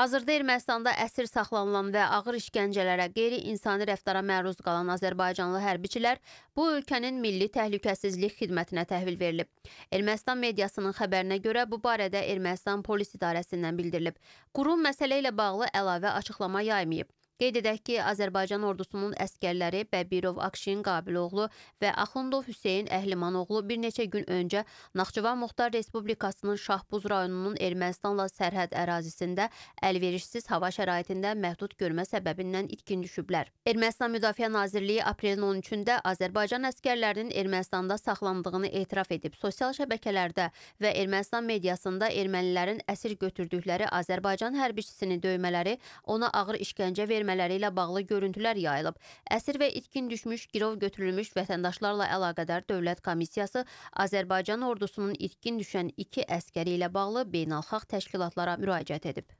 Hazırda Ermənistanda əsir saxlanılan və ağır işgəncələrə, qeyri-insani rəftara məruz qalan azərbaycanlı hərbiçilər bu ölkənin Milli Təhlükəsizlik Xidmətinə təhvil verilib. Ermənistan mediasının xəbərinə görə bu barədə Ermənistan Polis İdarəsindən bildirilib. Qurum məsələ ilə bağlı əlavə açıqlama yaymayıb. Qeyd edək ki, Azərbaycan ordusunun əsgərləri Bəbirov Akşin Qabiloğlu və Axundov Hüseyn Əhlimanoğlu bir neçə gün öncə Naxçıvan Muxtar Respublikasının Şahbuz rayonunun Ermənistanla sərhəd ərazisində əlverişsiz hava şəraitində məhdud görmə səbəbindən itkin düşüblər. Ermənistan Müdafiə Nazirliyi aprelin 13-də Azərbaycan əsgərlərinin Ermənistanda saxlandığını etiraf edib. Sosial şəbəkələrdə və Ermənistan mediasında ermənilərin əsir götürdükləri Azərbaycan hərbiçisini döymələri ona ağır işgəncə verməsi əmələri ilə bağlı görüntülər yayılıb. Əsir və itkin düşmüş, girov götürülmüş vətəndaşlarla əlaqədar Dövlət Komissiyası Azərbaycan ordusunun itkin düşən iki əskəri ilə bağlı beynəlxalq təşkilatlara müraciət edib.